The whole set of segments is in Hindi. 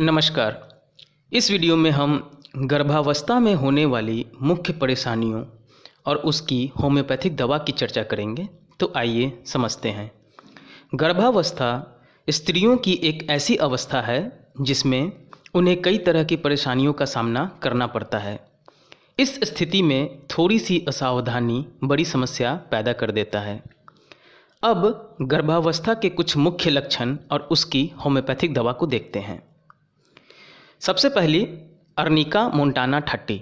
नमस्कार इस वीडियो में हम गर्भावस्था में होने वाली मुख्य परेशानियों और उसकी होम्योपैथिक दवा की चर्चा करेंगे तो आइए समझते हैं गर्भावस्था स्त्रियों की एक ऐसी अवस्था है जिसमें उन्हें कई तरह की परेशानियों का सामना करना पड़ता है इस स्थिति में थोड़ी सी असावधानी बड़ी समस्या पैदा कर देता है अब गर्भावस्था के कुछ मुख्य लक्षण और उसकी होम्योपैथिक दवा को देखते हैं सबसे पहली अर्निका मोन्टाना ठट्टी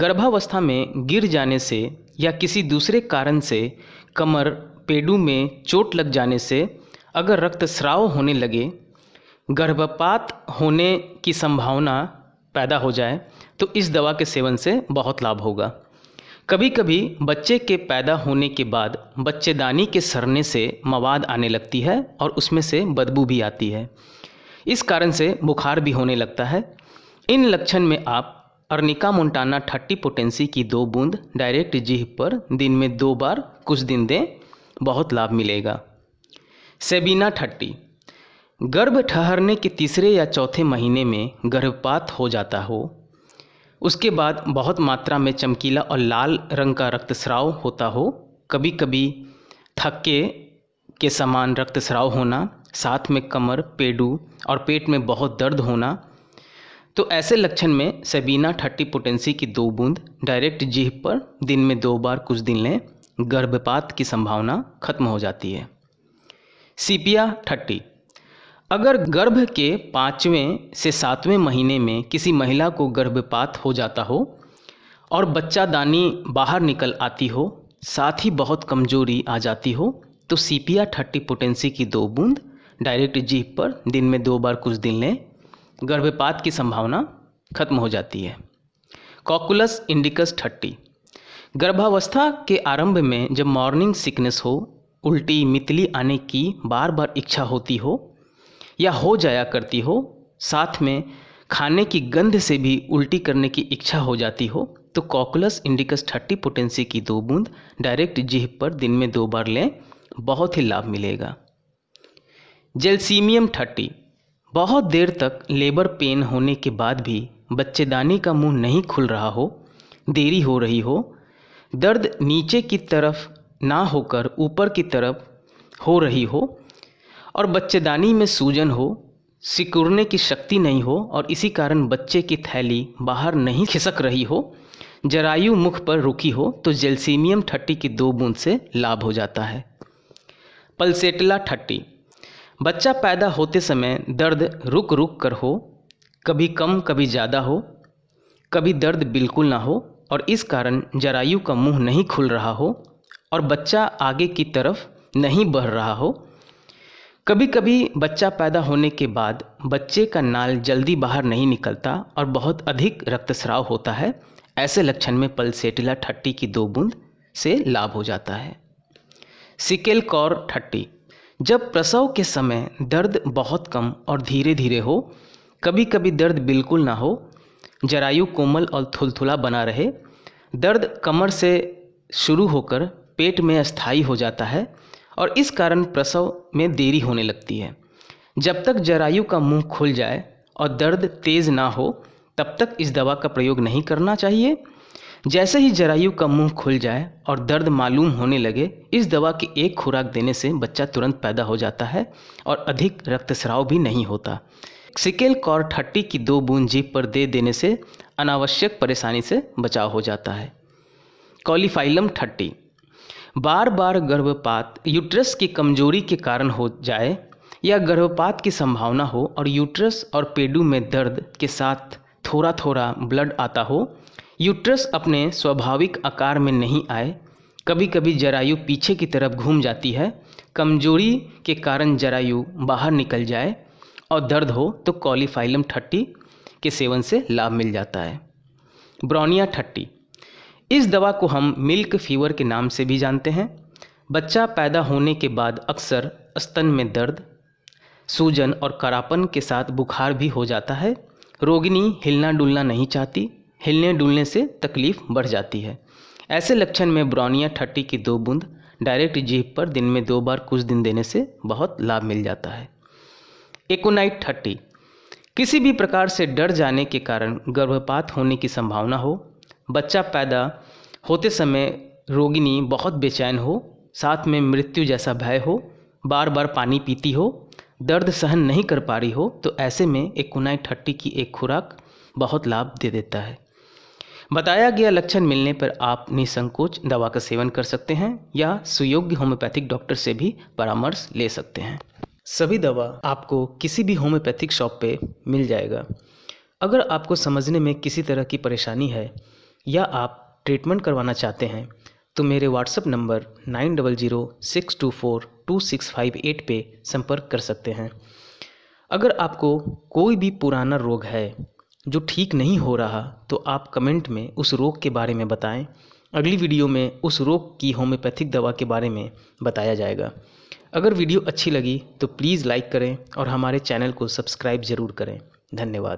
गर्भावस्था में गिर जाने से या किसी दूसरे कारण से कमर पेडू में चोट लग जाने से अगर रक्तस्राव होने लगे गर्भपात होने की संभावना पैदा हो जाए तो इस दवा के सेवन से बहुत लाभ होगा कभी कभी बच्चे के पैदा होने के बाद बच्चेदानी के सरने से मवाद आने लगती है और उसमें से बदबू भी आती है इस कारण से बुखार भी होने लगता है इन लक्षण में आप अर्निका मोन्टाना थर्टी पोटेंसी की दो बूंद डायरेक्ट जीह पर दिन में दो बार कुछ दिन दें बहुत लाभ मिलेगा सेबीना थर्टी गर्भ ठहरने के तीसरे या चौथे महीने में गर्भपात हो जाता हो उसके बाद बहुत मात्रा में चमकीला और लाल रंग का रक्तस्राव होता हो कभी कभी थक्के के समान रक्तस्राव होना साथ में कमर पेडू और पेट में बहुत दर्द होना तो ऐसे लक्षण में सेबीना थर्टी पोटेंसी की दो बूंद डायरेक्ट जीह पर दिन में दो बार कुछ दिन लें गर्भपात की संभावना खत्म हो जाती है सीपिया थर्टी अगर गर्भ के पाँचवें से सातवें महीने में किसी महिला को गर्भपात हो जाता हो और बच्चा दानी बाहर निकल आती हो साथ ही बहुत कमजोरी आ जाती हो तो सीपिया थर्टी पोटेंसी की दो बूंद डायरेक्ट जीप पर दिन में दो बार कुछ दिन लें गर्भपात की संभावना खत्म हो जाती है कॉकुलस इंडिकस थर्टी गर्भावस्था के आरंभ में जब मॉर्निंग सिकनेस हो उल्टी मितली आने की बार बार इच्छा होती हो या हो जाया करती हो साथ में खाने की गंध से भी उल्टी करने की इच्छा हो जाती हो तो कॉकुलस इंडिकस थर्टी पोटेंसी की दो बूंद डायरेक्ट जीह पर दिन में दो बार लें बहुत ही लाभ मिलेगा जेलसीमियम थर्टी बहुत देर तक लेबर पेन होने के बाद भी बच्चेदानी का मुंह नहीं खुल रहा हो देरी हो रही हो दर्द नीचे की तरफ ना होकर ऊपर की तरफ हो रही हो और बच्चेदानी में सूजन हो सिकुड़ने की शक्ति नहीं हो और इसी कारण बच्चे की थैली बाहर नहीं खिसक रही हो जरायु मुख पर रुकी हो तो जेलसीमियम थर्टी की दो बूंद से लाभ हो जाता है पल्सेटला थर्टी बच्चा पैदा होते समय दर्द रुक रुक कर हो कभी कम कभी ज़्यादा हो कभी दर्द बिल्कुल ना हो और इस कारण जरायु का मुंह नहीं खुल रहा हो और बच्चा आगे की तरफ नहीं बढ़ रहा हो कभी कभी बच्चा पैदा होने के बाद बच्चे का नाल जल्दी बाहर नहीं निकलता और बहुत अधिक रक्तस्राव होता है ऐसे लक्षण में पलसेटिला ठट्टी की दो बूंद से लाभ हो जाता है सिकेल कौर ठट्टी जब प्रसव के समय दर्द बहुत कम और धीरे धीरे हो कभी कभी दर्द बिल्कुल ना हो जरायु कोमल और थुलथुला बना रहे दर्द कमर से शुरू होकर पेट में स्थायी हो जाता है और इस कारण प्रसव में देरी होने लगती है जब तक जरायु का मुंह खुल जाए और दर्द तेज ना हो तब तक इस दवा का प्रयोग नहीं करना चाहिए जैसे ही जरायु का मुंह खुल जाए और दर्द मालूम होने लगे इस दवा की एक खुराक देने से बच्चा तुरंत पैदा हो जाता है और अधिक रक्तस्राव भी नहीं होता सिकेल कॉर ठट्टी की दो बूंद जीप पर दे देने से अनावश्यक परेशानी से बचाव हो जाता है कॉलीफाइलम ठट्टी बार बार गर्भपात यूट्रस की कमजोरी के कारण हो जाए या गर्भपात की संभावना हो और यूट्रस और पेडू में दर्द के साथ थोड़ा थोड़ा ब्लड आता हो यूट्रस अपने स्वाभाविक आकार में नहीं आए कभी कभी जरायु पीछे की तरफ घूम जाती है कमजोरी के कारण जरायु बाहर निकल जाए और दर्द हो तो कॉलीफाइलम ठट्टी के सेवन से लाभ मिल जाता है ब्रोनिया ठट्टी इस दवा को हम मिल्क फीवर के नाम से भी जानते हैं बच्चा पैदा होने के बाद अक्सर स्तन में दर्द सूजन और करापन के साथ बुखार भी हो जाता है रोगिनी हिलना डुलना नहीं चाहती हिलने डुलने से तकलीफ बढ़ जाती है ऐसे लक्षण में ब्राउनिया थर्टी की दो बूंद डायरेक्ट जीभ पर दिन में दो बार कुछ दिन देने से बहुत लाभ मिल जाता है एकोनाइट थर्टी किसी भी प्रकार से डर जाने के कारण गर्भपात होने की संभावना हो बच्चा पैदा होते समय रोगिनी बहुत बेचैन हो साथ में मृत्यु जैसा भय हो बार बार पानी पीती हो दर्द सहन नहीं कर पा रही हो तो ऐसे में एकोनाइट थर्टी की एक खुराक बहुत लाभ दे देता है बताया गया लक्षण मिलने पर आप निसंकोच दवा का सेवन कर सकते हैं या सुयोग्य होम्योपैथिक डॉक्टर से भी परामर्श ले सकते हैं सभी दवा आपको किसी भी होम्योपैथिक शॉप पे मिल जाएगा अगर आपको समझने में किसी तरह की परेशानी है या आप ट्रीटमेंट करवाना चाहते हैं तो मेरे WhatsApp number nine double zero six two four two six five eight पे संपर्क कर सकते हैं अगर आपको कोई भी पुराना रोग है जो ठीक नहीं हो रहा तो आप कमेंट में उस रोग के बारे में बताएं अगली वीडियो में उस रोग की होम्योपैथिक दवा के बारे में बताया जाएगा अगर वीडियो अच्छी लगी तो प्लीज़ लाइक करें और हमारे चैनल को सब्सक्राइब ज़रूर करें धन्यवाद